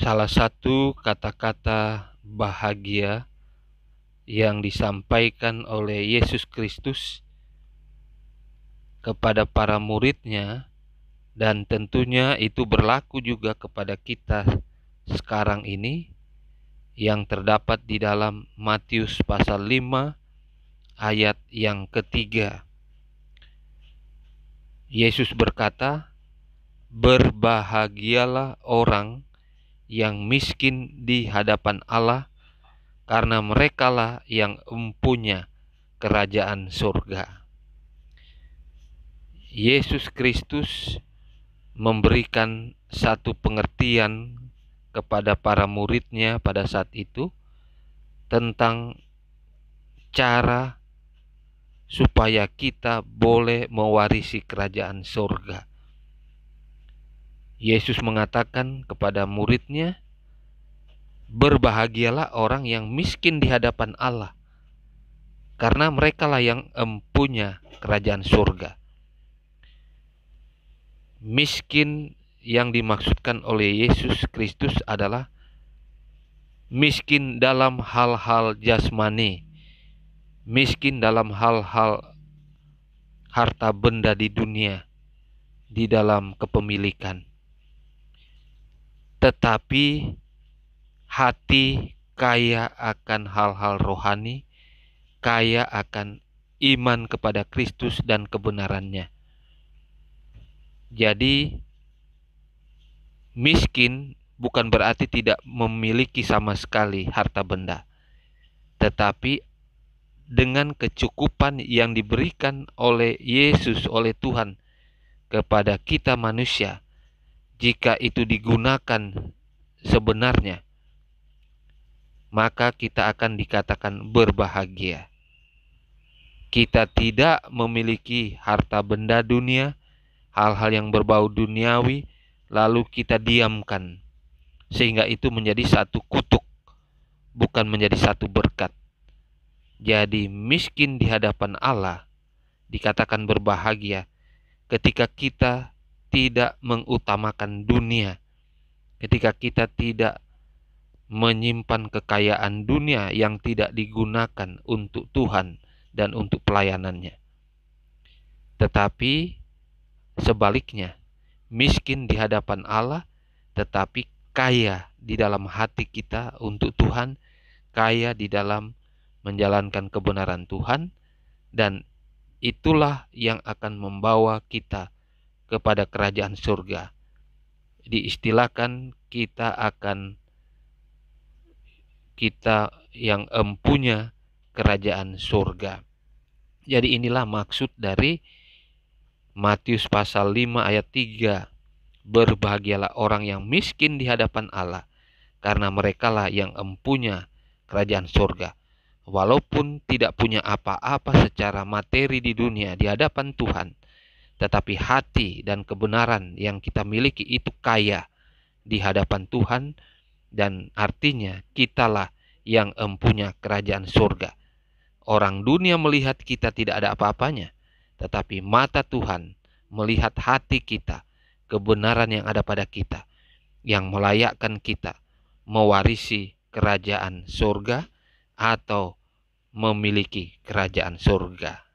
salah satu kata-kata bahagia yang disampaikan oleh Yesus Kristus kepada para muridnya dan tentunya itu berlaku juga kepada kita sekarang ini yang terdapat di dalam Matius pasal 5 ayat yang ketiga. Yesus berkata, "Berbahagialah orang yang miskin di hadapan Allah, karena merekalah yang empunya kerajaan surga. Yesus Kristus memberikan satu pengertian kepada para muridnya pada saat itu tentang cara supaya kita boleh mewarisi kerajaan surga Yesus mengatakan kepada muridnya, "Berbahagialah orang yang miskin di hadapan Allah, karena merekalah yang empunya kerajaan surga." Miskin yang dimaksudkan oleh Yesus Kristus adalah miskin dalam hal-hal jasmani, miskin dalam hal-hal harta benda di dunia, di dalam kepemilikan tetapi hati kaya akan hal-hal rohani, kaya akan iman kepada Kristus dan kebenarannya. Jadi, miskin bukan berarti tidak memiliki sama sekali harta benda, tetapi dengan kecukupan yang diberikan oleh Yesus, oleh Tuhan kepada kita manusia jika itu digunakan sebenarnya, maka kita akan dikatakan berbahagia. Kita tidak memiliki harta benda dunia, hal-hal yang berbau duniawi, lalu kita diamkan, sehingga itu menjadi satu kutuk, bukan menjadi satu berkat. Jadi, miskin di hadapan Allah dikatakan berbahagia ketika kita tidak mengutamakan dunia, ketika kita tidak menyimpan kekayaan dunia yang tidak digunakan untuk Tuhan dan untuk pelayanannya. Tetapi sebaliknya, miskin di hadapan Allah tetapi kaya di dalam hati kita untuk Tuhan, kaya di dalam menjalankan kebenaran Tuhan dan itulah yang akan membawa kita kepada kerajaan surga. Diistilahkan kita akan kita yang empunya kerajaan surga. Jadi inilah maksud dari Matius pasal 5 ayat 3. Berbahagialah orang yang miskin di hadapan Allah, karena merekalah yang empunya kerajaan surga. Walaupun tidak punya apa-apa secara materi di dunia di hadapan Tuhan, tetapi hati dan kebenaran yang kita miliki itu kaya di hadapan Tuhan dan artinya kitalah yang empunya kerajaan surga. Orang dunia melihat kita tidak ada apa-apanya, tetapi mata Tuhan melihat hati kita, kebenaran yang ada pada kita, yang melayakkan kita mewarisi kerajaan surga atau memiliki kerajaan surga.